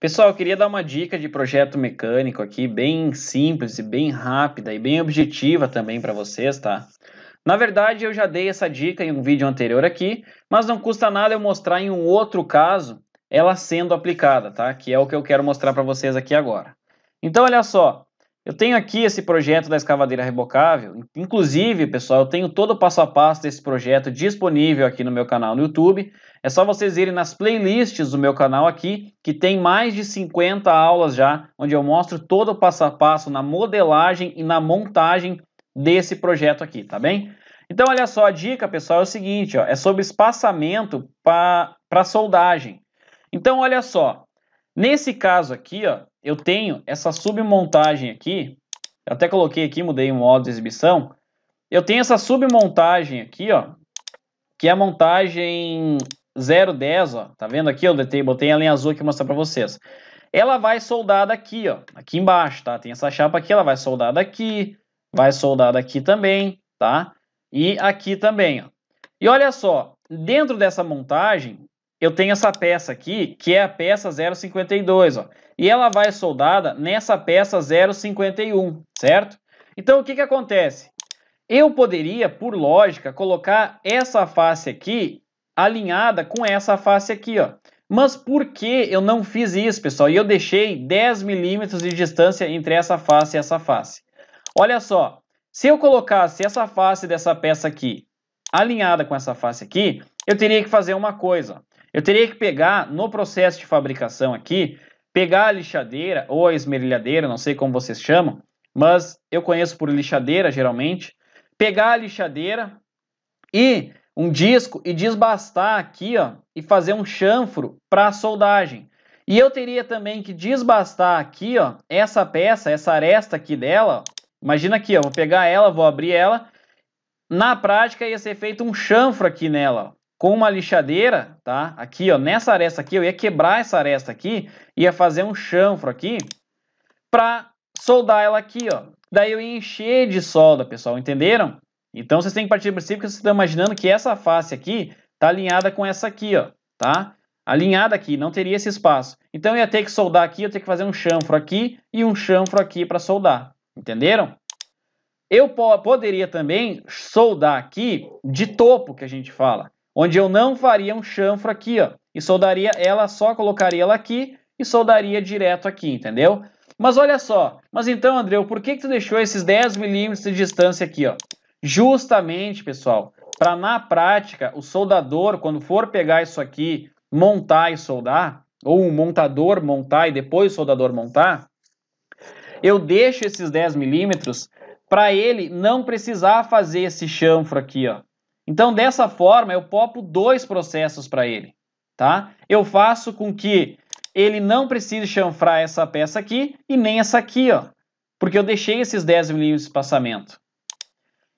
Pessoal, eu queria dar uma dica de projeto mecânico aqui, bem simples e bem rápida e bem objetiva também para vocês, tá? Na verdade, eu já dei essa dica em um vídeo anterior aqui, mas não custa nada eu mostrar em um outro caso ela sendo aplicada, tá? Que é o que eu quero mostrar para vocês aqui agora. Então, olha só, eu tenho aqui esse projeto da escavadeira rebocável. Inclusive, pessoal, eu tenho todo o passo a passo desse projeto disponível aqui no meu canal no YouTube. É só vocês irem nas playlists do meu canal aqui, que tem mais de 50 aulas já, onde eu mostro todo o passo a passo na modelagem e na montagem desse projeto aqui, tá bem? Então, olha só, a dica, pessoal, é o seguinte, ó, é sobre espaçamento para soldagem. Então, olha só, nesse caso aqui, ó, eu tenho essa submontagem aqui, eu até coloquei aqui, mudei o modo de exibição, eu tenho essa submontagem aqui, ó, que é a montagem 010, ó, tá vendo aqui, eu botei a linha azul aqui mostrar para vocês. Ela vai soldada aqui, ó, aqui embaixo, tá? Tem essa chapa aqui, ela vai soldada aqui, vai soldada aqui também, tá? E aqui também, ó. E olha só, dentro dessa montagem, eu tenho essa peça aqui, que é a peça 052, ó. E ela vai soldada nessa peça 051, certo? Então, o que que acontece? Eu poderia, por lógica, colocar essa face aqui alinhada com essa face aqui, ó. Mas por que eu não fiz isso, pessoal? E eu deixei 10 milímetros de distância entre essa face e essa face. Olha só, se eu colocasse essa face dessa peça aqui alinhada com essa face aqui, eu teria que fazer uma coisa. Eu teria que pegar no processo de fabricação aqui, pegar a lixadeira ou a esmerilhadeira, não sei como vocês chamam, mas eu conheço por lixadeira geralmente, pegar a lixadeira e um disco e desbastar aqui, ó, e fazer um chanfro para soldagem. E eu teria também que desbastar aqui, ó, essa peça, essa aresta aqui dela, ó, imagina aqui, ó, vou pegar ela, vou abrir ela, na prática ia ser feito um chanfro aqui nela, ó com uma lixadeira, tá? Aqui, ó, nessa aresta aqui, eu ia quebrar essa aresta aqui, ia fazer um chanfro aqui para soldar ela aqui, ó. Daí eu ia encher de solda, pessoal, entenderam? Então vocês têm que partir do princípio que vocês estão imaginando que essa face aqui tá alinhada com essa aqui, ó, tá? Alinhada aqui, não teria esse espaço. Então eu ia ter que soldar aqui, eu ia ter que fazer um chanfro aqui e um chanfro aqui para soldar, entenderam? Eu po poderia também soldar aqui de topo, que a gente fala onde eu não faria um chanfro aqui, ó, e soldaria ela, só colocaria ela aqui e soldaria direto aqui, entendeu? Mas olha só, mas então, Andreu, por que, que tu deixou esses 10 milímetros de distância aqui, ó? Justamente, pessoal, para na prática, o soldador, quando for pegar isso aqui, montar e soldar, ou um montador montar e depois o soldador montar, eu deixo esses 10 milímetros para ele não precisar fazer esse chanfro aqui, ó. Então, dessa forma, eu popo dois processos para ele, tá? Eu faço com que ele não precise chanfrar essa peça aqui e nem essa aqui, ó, porque eu deixei esses 10 milímetros de espaçamento.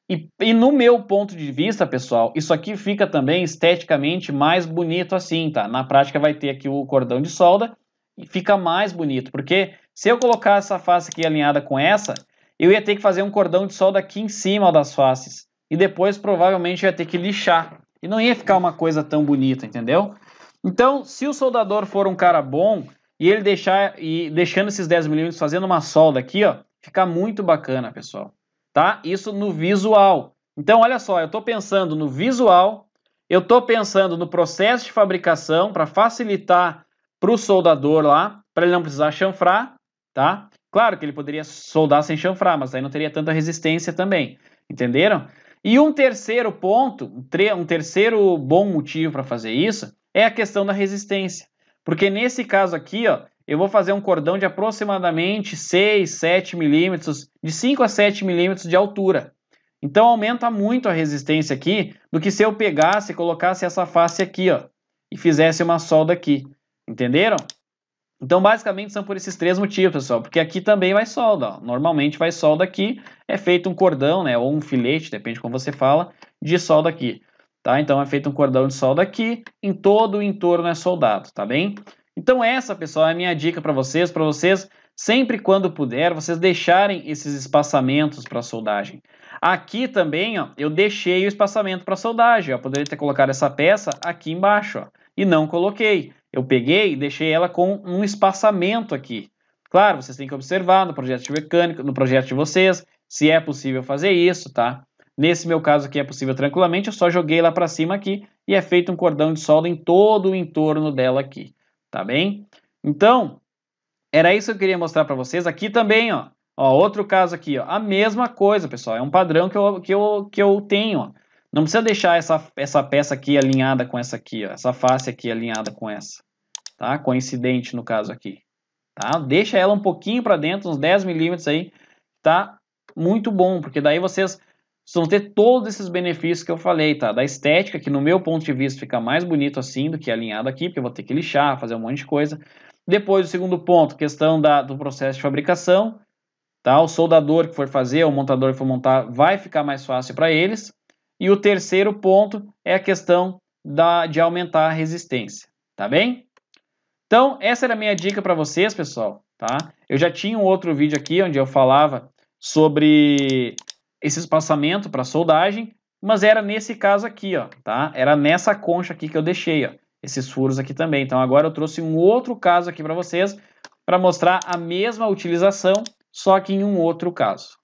E, e, no meu ponto de vista, pessoal, isso aqui fica também esteticamente mais bonito assim, tá? Na prática vai ter aqui o cordão de solda e fica mais bonito, porque se eu colocar essa face aqui alinhada com essa, eu ia ter que fazer um cordão de solda aqui em cima das faces e depois provavelmente ia ter que lixar. E não ia ficar uma coisa tão bonita, entendeu? Então, se o soldador for um cara bom e ele deixar e deixando esses 10 milímetros fazendo uma solda aqui, ó, fica muito bacana, pessoal. Tá? Isso no visual. Então, olha só, eu estou pensando no visual, eu estou pensando no processo de fabricação para facilitar para o soldador lá, para ele não precisar chanfrar, tá? Claro que ele poderia soldar sem chanfrar, mas aí não teria tanta resistência também. Entenderam? E um terceiro ponto, um terceiro bom motivo para fazer isso é a questão da resistência. Porque nesse caso aqui, ó, eu vou fazer um cordão de aproximadamente 6, 7 milímetros, de 5 a 7 milímetros de altura. Então aumenta muito a resistência aqui do que se eu pegasse e colocasse essa face aqui, ó, e fizesse uma solda aqui. Entenderam? Então, basicamente, são por esses três motivos, pessoal. Porque aqui também vai solda. Ó. Normalmente vai solda aqui. É feito um cordão, né? Ou um filete, depende como você fala, de solda aqui. Tá? Então, é feito um cordão de solda aqui. Em todo o entorno é soldado, tá bem? Então, essa, pessoal, é a minha dica para vocês. Para vocês, sempre quando puder, vocês deixarem esses espaçamentos para soldagem. Aqui também, ó, eu deixei o espaçamento para soldagem. Ó. Poderia ter colocado essa peça aqui embaixo, ó. E não coloquei. Eu peguei e deixei ela com um espaçamento aqui. Claro, vocês têm que observar no projeto de no projeto de vocês, se é possível fazer isso, tá? Nesse meu caso aqui é possível tranquilamente, eu só joguei lá para cima aqui e é feito um cordão de solda em todo o entorno dela aqui, tá bem? Então, era isso que eu queria mostrar para vocês. Aqui também, ó, ó, outro caso aqui, ó, a mesma coisa, pessoal, é um padrão que eu, que eu, que eu tenho, ó. Não precisa deixar essa, essa peça aqui alinhada com essa aqui, ó, essa face aqui alinhada com essa, tá? Coincidente no caso aqui, tá? Deixa ela um pouquinho para dentro, uns 10 milímetros aí, tá? Muito bom, porque daí vocês vão ter todos esses benefícios que eu falei, tá? Da estética, que no meu ponto de vista fica mais bonito assim do que alinhado aqui, porque eu vou ter que lixar, fazer um monte de coisa. Depois, o segundo ponto, questão da, do processo de fabricação, tá? O soldador que for fazer, o montador que for montar, vai ficar mais fácil para eles, e o terceiro ponto é a questão da, de aumentar a resistência, tá bem? Então, essa era a minha dica para vocês, pessoal, tá? Eu já tinha um outro vídeo aqui onde eu falava sobre esse espaçamento para soldagem, mas era nesse caso aqui, ó, tá? Era nessa concha aqui que eu deixei, ó, esses furos aqui também. Então, agora eu trouxe um outro caso aqui para vocês para mostrar a mesma utilização, só que em um outro caso.